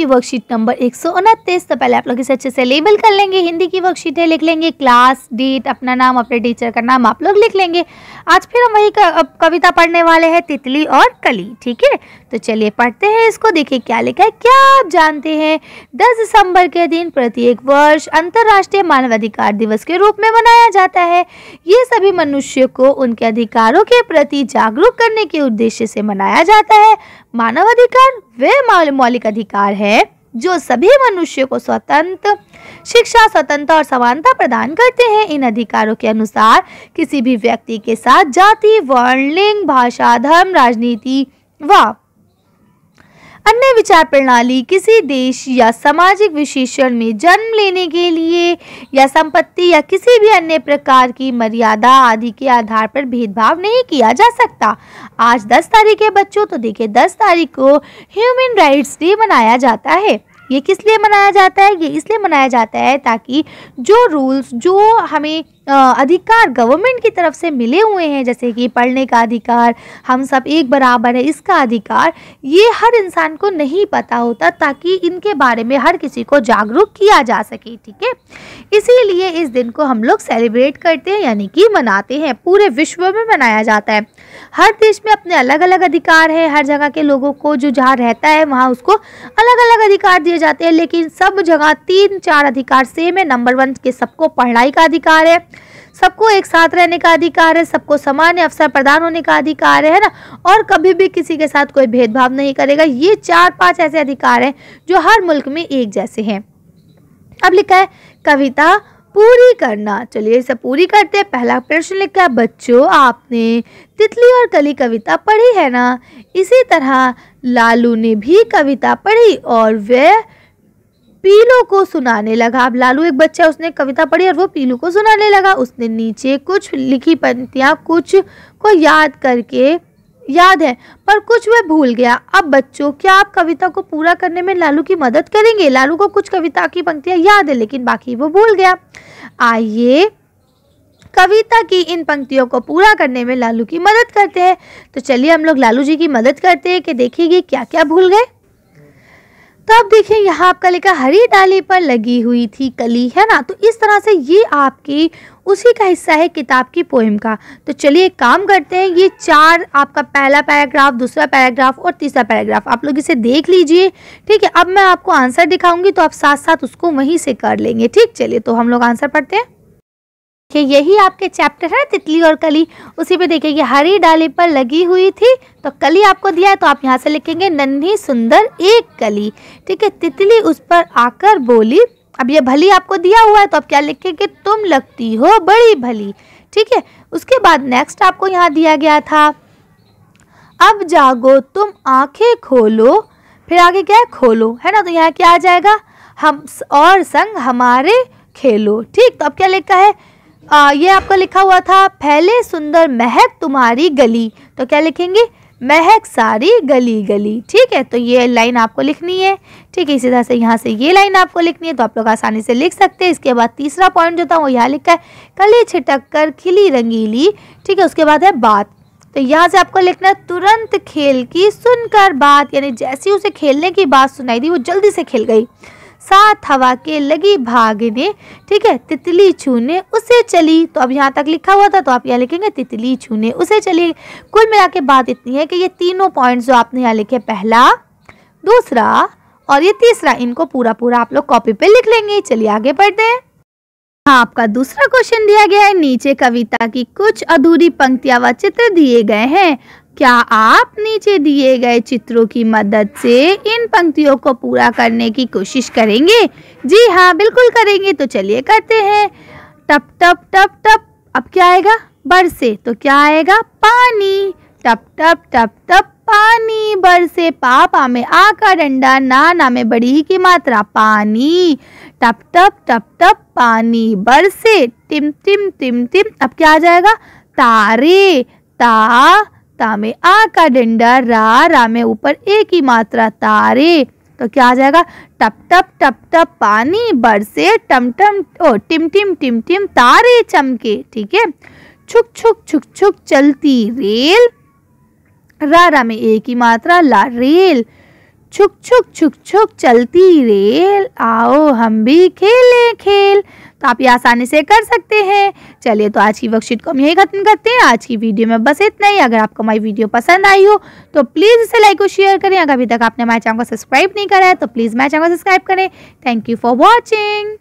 की worksheet number एक तो पहले आप लोग इसे अच्छे से लेबल कर लेंगे हिंदी की वर्कशीट है लिख लेंगे क्लास डेट अपना नाम अपने टीचर का नाम आप लोग लिख लेंगे आज फिर हम वही कविता पढ़ने वाले हैं तितली और कली ठीक है तो चलिए पढ़ते हैं इसको देखिए क्या लिखा है क्या आप जानते हैं दस दिसंबर के दिन प्रत्येक वर्ष अंतर्राष्ट्रीय मानवाधिकार दिवस के रूप में मनाया जाता है ये सभी मनुष्य को उनके अधिकारों के प्रति जागरूक करने के उद्देश्य से मनाया जाता है मानवाधिकार वह मौलिक अधिकार है जो सभी मनुष्य को स्वतंत्र शिक्षा स्वतंत्रता और समानता प्रदान करते हैं इन अधिकारों के अनुसार किसी भी व्यक्ति के साथ जाति वर्ण लिंग भाषा धर्म राजनीति व अन्य विचार प्रणाली किसी देश या सामाजिक विशेषण में जन्म लेने के लिए या संपत्ति या किसी भी अन्य प्रकार की मर्यादा आदि के आधार पर भेदभाव नहीं किया जा सकता आज 10 तारीख है बच्चों तो देखिए 10 तारीख को ह्यूमन राइट्स डे मनाया जाता है ये किस लिए मनाया जाता है ये इसलिए मनाया जाता है ताकि जो रूल्स जो हमें अधिकार गवर्नमेंट की तरफ से मिले हुए हैं जैसे कि पढ़ने का अधिकार हम सब एक बराबर है इसका अधिकार ये हर इंसान को नहीं पता होता ताकि इनके बारे में हर किसी को जागरूक किया जा सके ठीक है इसीलिए इस दिन को हम लोग सेलिब्रेट करते हैं यानी कि मनाते हैं पूरे विश्व में मनाया जाता है हर देश में अपने अलग अलग अधिकार है हर जगह के लोगों को जो जहाँ रहता है वहाँ उसको अलग अलग अधिकार दिए जाते हैं लेकिन सब जगह तीन चार अधिकार सेम है नंबर वन के सबको पढ़ाई का अधिकार है सबको एक साथ रहने का अधिकार है सबको समान अवसर प्रदान होने का अधिकार है ना और कभी भी किसी के साथ कोई भेदभाव नहीं करेगा ये चार पांच ऐसे अधिकार हैं जो हर मुल्क में एक जैसे हैं अब लिखा है कविता पूरी करना चलिए इसे पूरी करते हैं पहला प्रश्न लिखा है बच्चों आपने तितली और कली कविता पढ़ी है ना इसी तरह लालू ने भी कविता पढ़ी और वह पीलू को सुनाने लगा अब लालू एक बच्चा उसने कविता पढ़ी और वो पीलू को सुनाने लगा उसने नीचे कुछ लिखी पंक्तियाँ कुछ को याद करके याद है पर कुछ वह भूल गया अब बच्चों क्या आप कविता को पूरा करने में लालू की मदद करेंगे लालू को कुछ कविता की पंक्तियां याद है लेकिन बाकी वो भूल गया आइए कविता की इन पंक्तियों को पूरा करने में लालू की मदद करते हैं तो चलिए हम लोग लालू जी की मदद करते हैं कि देखिए क्या क्या भूल गए तो आप देखिए यहाँ आपका लिखा हरी डाली पर लगी हुई थी कली है ना तो इस तरह से ये आपकी उसी का हिस्सा है किताब की पोइम का तो चलिए एक काम करते हैं ये चार आपका पहला पैराग्राफ दूसरा पैराग्राफ और तीसरा पैराग्राफ आप लोग इसे देख लीजिए ठीक है अब मैं आपको आंसर दिखाऊंगी तो आप साथ साथ उसको वहीं से कर लेंगे ठीक चलिए तो हम लोग आंसर पढ़ते हैं देखिए यही आपके चैप्टर है तितली और कली उसी पे देखेंगे हरी डाली पर लगी हुई थी तो कली आपको दिया है तो आप यहाँ से लिखेंगे नन्ही सुंदर एक कली ठीक है तितली उस पर आकर बोली अब ये भली आपको दिया हुआ है तो आप क्या लिखेंगे तुम लगती हो बड़ी भली ठीक है उसके बाद नेक्स्ट आपको यहाँ दिया गया था अब जागो तुम आंखें खोलो फिर आगे क्या है खोलो है ना तो यहाँ क्या आ जाएगा हम और संग हमारे खेलो ठीक तो अब क्या लिखा है आ, ये आपका लिखा हुआ था पहले सुंदर महक तुम्हारी गली तो क्या लिखेंगे महक सारी गली गली ठीक है तो ये लाइन आपको लिखनी है ठीक है इसी तरह से यहाँ से ये लाइन आपको लिखनी है तो आप लोग आसानी से लिख सकते हैं इसके बाद तीसरा पॉइंट जो था वो यहाँ लिखा है कली छिटक कर खिली रंगीली ठीक है उसके बाद है बात तो यहाँ से आपको लिखना है तुरंत खेल की सुनकर बात यानी जैसी उसे खेलने की बात सुनाई थी वो जल्दी से खेल गई साथ हवा के लगी भागने ठीक है तितली छूने उसे चली तो अब यहाँ तक लिखा हुआ था तो आप यहाँ लिखेंगे तितली छूने उसे चली कुल मिला के बात इतनी है कि ये तीनों पॉइंट्स जो आपने यहाँ लिखे पहला दूसरा और ये तीसरा इनको पूरा पूरा आप लोग कॉपी पे लिख लेंगे चलिए आगे पढ़ते हैं हाँ आपका दूसरा क्वेश्चन दिया गया है नीचे कविता की कुछ अधूरी पंक्तियां व चित्र दिए गए हैं क्या आप नीचे दिए गए चित्रों की मदद से इन पंक्तियों को पूरा करने की कोशिश करेंगे जी हाँ बिल्कुल करेंगे तो चलिए करते हैं टप टप टप टप अब क्या आएगा बरसे तो क्या आएगा पानी टप टप टप टप पानी बरसे पापा में आकर अंडा नाना में बड़ी की मात्रा पानी टप टप टप टप पानी बरसे टिम टिम टिम टिम अब क्या आ जाएगा तारे ता ता में आ का डंडा रा रा में ऊपर ए की मात्रा तारे तो क्या आ जाएगा टप टप टप टप पानी बरसे टम टम ओ टिम टिम टिम टिम तारे चमके ठीक है छुक छुक छुक छुक चलती रेल रा रा में ए की मात्रा ला रेल छुक छुक छुक छुक चलती रेल आओ हम भी खेले खेल तो आप ये आसानी से कर सकते हैं चलिए तो आज की वर्कशीट को हम यही खत्म करते हैं आज की वीडियो में बस इतना ही अगर आपको हमारी वीडियो पसंद आई हो तो प्लीज़ इसे लाइक और शेयर करें अगर अभी तक आपने हमारे चैनल को सब्सक्राइब नहीं करा है तो प्लीज़ हमारे चैनल को सब्सक्राइब करें थैंक यू फॉर वॉचिंग